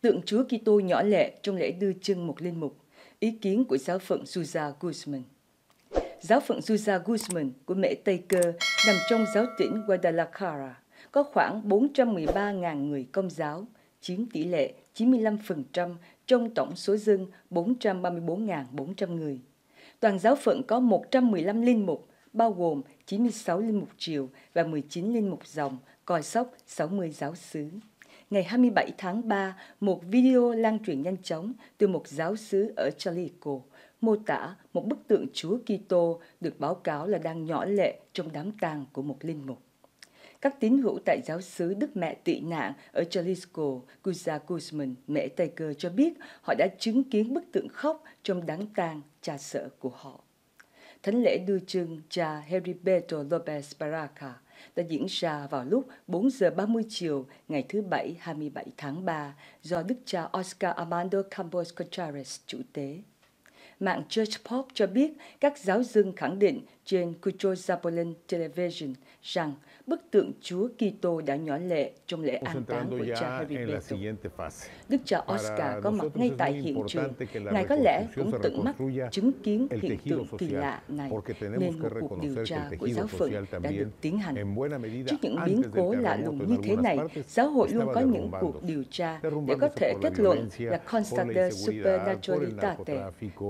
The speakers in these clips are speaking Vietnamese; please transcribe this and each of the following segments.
tượng Chúa Kitô nhỏ lẻ trong lễ đưa chân một linh mục, ý kiến của giáo phận Suza Guzman. Giáo phận Suza Guzman của mẹ Tây Cơ nằm trong giáo tỉnh Guadalajara, có khoảng 413.000 người công giáo, chiếm tỷ lệ 95% trong tổng số dân 434.400 người. Toàn giáo phận có 115 linh mục, bao gồm 96 linh mục triều và 19 linh mục dòng, coi sóc 60 giáo xứ ngày 27 tháng 3, một video lan truyền nhanh chóng từ một giáo sứ ở Chalico mô tả một bức tượng Chúa Kitô được báo cáo là đang nhỏ lệ trong đám tang của một linh mục. Các tín hữu tại giáo xứ Đức Mẹ Tị Nạn ở Jalisco, Kuza Guzman, Mẹ Tây Cơ cho biết họ đã chứng kiến bức tượng khóc trong đám tang cha sở của họ. Thánh lễ đưa trưng cha Heriberto Lopez Baraka – đã diễn ra vào lúc 4 giờ 30 chiều ngày thứ Bảy 27 tháng 3 do Đức cha Oscar Armando Campos Contreras chủ tế. Mạng Church Pop cho biết các giáo dân khẳng định trên Kucho Television rằng bức tượng Chúa Kitô đã nhỏ lệ trong lễ an táng của cha Harry Beto. Đức cha Oscar có mặt ngay tại hiện trường. Ngài có lẽ cũng tận mắt chứng kiến hiện tượng kỳ lạ này, nên một cuộc điều tra của giáo phận đã được tiến hành. Trước những biến cố lạ lùng như thế này, giáo hội luôn có những cuộc điều tra để có thể kết luận là constata supernaturalitate,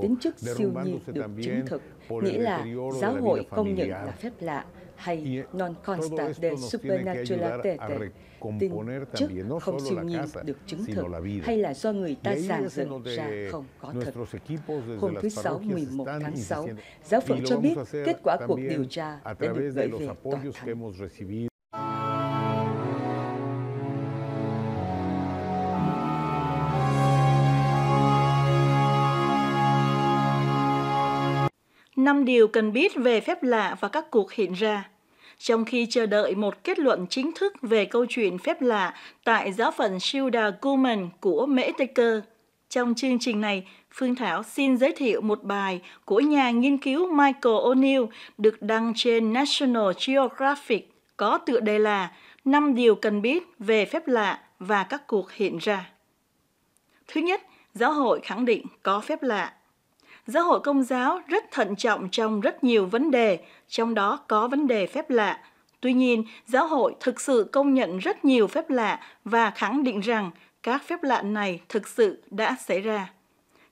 tính chất siêu nhiên được chứng thực, nghĩa là giáo hội hội công nhận là phép lạ hay non consta del supernaturalite, tin trước không siêu nhiên được chứng thực hay là do người ta giảng dựng ra không có thật. Hôm thứ Sáu 11 tháng 6, giáo phận cho biết kết quả cuộc điều tra đã được gửi về tòa thánh. 5 điều cần biết về phép lạ và các cuộc hiện ra. Trong khi chờ đợi một kết luận chính thức về câu chuyện phép lạ tại giáo phận Shilda Kuhlman của Mễ Tây Cơ, trong chương trình này, Phương Thảo xin giới thiệu một bài của nhà nghiên cứu Michael O'Neill được đăng trên National Geographic có tựa đề là 5 điều cần biết về phép lạ và các cuộc hiện ra. Thứ nhất, giáo hội khẳng định có phép lạ giáo hội công giáo rất thận trọng trong rất nhiều vấn đề, trong đó có vấn đề phép lạ. Tuy nhiên, giáo hội thực sự công nhận rất nhiều phép lạ và khẳng định rằng các phép lạ này thực sự đã xảy ra.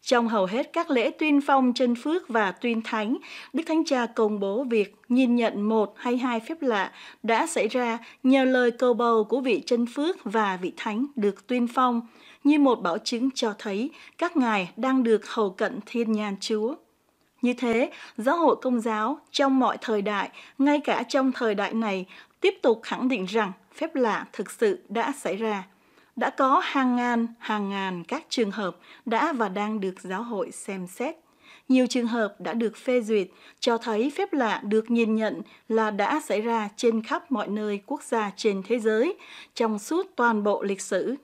Trong hầu hết các lễ tuyên phong chân phước và tuyên thánh, Đức Thánh Cha công bố việc nhìn nhận một hay hai phép lạ đã xảy ra nhờ lời cầu bầu của vị chân phước và vị thánh được tuyên phong như một bảo chứng cho thấy các ngài đang được hầu cận thiên nhan Chúa. Như thế, giáo hội công giáo trong mọi thời đại, ngay cả trong thời đại này, tiếp tục khẳng định rằng phép lạ thực sự đã xảy ra. Đã có hàng ngàn, hàng ngàn các trường hợp đã và đang được giáo hội xem xét. Nhiều trường hợp đã được phê duyệt, cho thấy phép lạ được nhìn nhận là đã xảy ra trên khắp mọi nơi quốc gia trên thế giới trong suốt toàn bộ lịch sử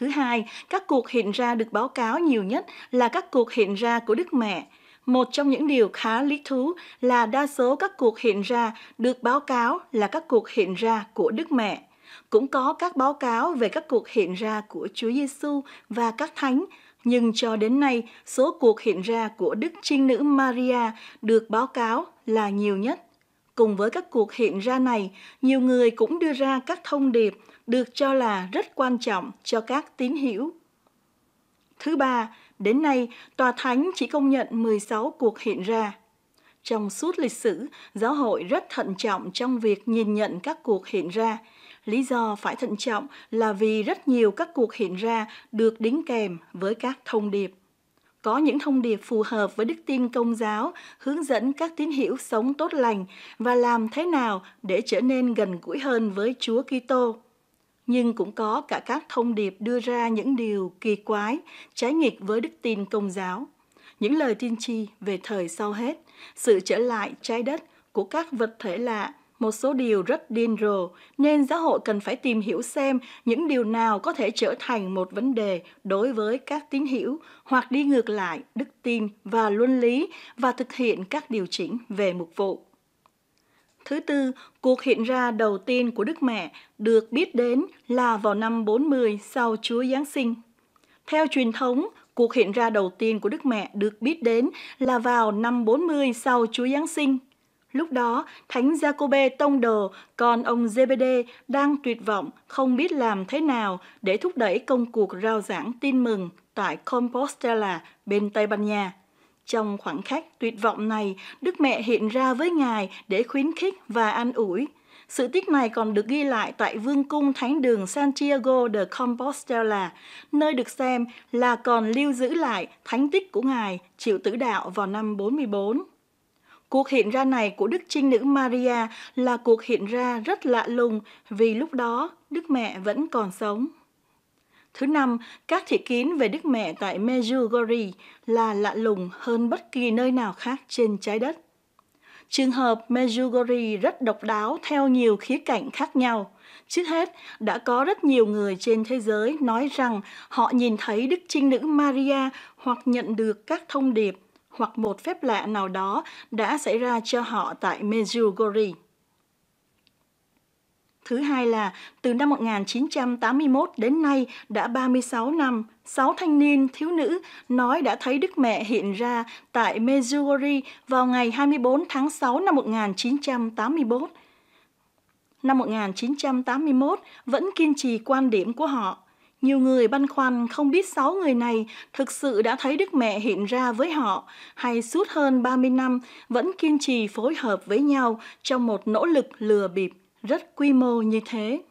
Thứ hai, các cuộc hiện ra được báo cáo nhiều nhất là các cuộc hiện ra của Đức Mẹ. Một trong những điều khá lý thú là đa số các cuộc hiện ra được báo cáo là các cuộc hiện ra của Đức Mẹ. Cũng có các báo cáo về các cuộc hiện ra của Chúa Giêsu và các thánh, nhưng cho đến nay, số cuộc hiện ra của Đức Trinh Nữ Maria được báo cáo là nhiều nhất. Cùng với các cuộc hiện ra này, nhiều người cũng đưa ra các thông điệp được cho là rất quan trọng cho các tín hữu. Thứ ba, đến nay, Tòa Thánh chỉ công nhận 16 cuộc hiện ra. Trong suốt lịch sử, giáo hội rất thận trọng trong việc nhìn nhận các cuộc hiện ra. Lý do phải thận trọng là vì rất nhiều các cuộc hiện ra được đính kèm với các thông điệp có những thông điệp phù hợp với đức tin công giáo, hướng dẫn các tín hữu sống tốt lành và làm thế nào để trở nên gần gũi hơn với Chúa Kitô. Nhưng cũng có cả các thông điệp đưa ra những điều kỳ quái, trái nghịch với đức tin công giáo. Những lời tiên tri về thời sau hết, sự trở lại trái đất của các vật thể lạ một số điều rất điên rồ, nên xã hội cần phải tìm hiểu xem những điều nào có thể trở thành một vấn đề đối với các tín hữu hoặc đi ngược lại đức tin và luân lý và thực hiện các điều chỉnh về mục vụ. Thứ tư, cuộc hiện ra đầu tiên của Đức Mẹ được biết đến là vào năm 40 sau Chúa Giáng sinh. Theo truyền thống, cuộc hiện ra đầu tiên của Đức Mẹ được biết đến là vào năm 40 sau Chúa Giáng sinh – Lúc đó, Thánh Jacobe tông đồ, còn ông Zebede đang tuyệt vọng, không biết làm thế nào để thúc đẩy công cuộc rao giảng tin mừng tại Compostela bên Tây Ban Nha. Trong khoảng khắc tuyệt vọng này, Đức Mẹ hiện ra với Ngài để khuyến khích và an ủi. Sự tích này còn được ghi lại tại vương cung thánh đường Santiago de Compostela, nơi được xem là còn lưu giữ lại thánh tích của Ngài chịu tử đạo vào năm 44. Cuộc hiện ra này của Đức Trinh Nữ Maria là cuộc hiện ra rất lạ lùng vì lúc đó Đức Mẹ vẫn còn sống. Thứ năm, các thị kiến về Đức Mẹ tại Medjugorje là lạ lùng hơn bất kỳ nơi nào khác trên trái đất. Trường hợp Medjugorje rất độc đáo theo nhiều khía cạnh khác nhau. Trước hết, đã có rất nhiều người trên thế giới nói rằng họ nhìn thấy Đức Trinh Nữ Maria hoặc nhận được các thông điệp hoặc một phép lạ nào đó đã xảy ra cho họ tại Medjugorje. Thứ hai là, từ năm 1981 đến nay đã 36 năm, 6 thanh niên, thiếu nữ nói đã thấy Đức Mẹ hiện ra tại Medjugorje vào ngày 24 tháng 6 năm 1981. Năm 1981 vẫn kiên trì quan điểm của họ – nhiều người băn khoăn không biết sáu người này thực sự đã thấy Đức Mẹ hiện ra với họ hay suốt hơn 30 năm vẫn kiên trì phối hợp với nhau trong một nỗ lực lừa bịp rất quy mô như thế.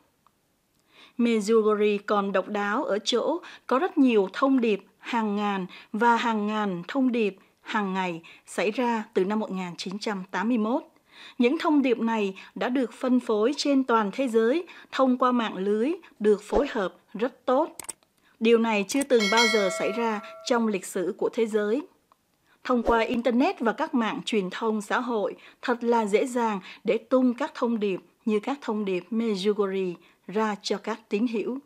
Medjugorje còn độc đáo ở chỗ có rất nhiều thông điệp hàng ngàn và hàng ngàn thông điệp hàng ngày xảy ra từ năm 1981. Những thông điệp này đã được phân phối trên toàn thế giới thông qua mạng lưới được phối hợp rất tốt. Điều này chưa từng bao giờ xảy ra trong lịch sử của thế giới. Thông qua internet và các mạng truyền thông xã hội, thật là dễ dàng để tung các thông điệp như các thông điệp Mejugori ra cho các tín hiểu.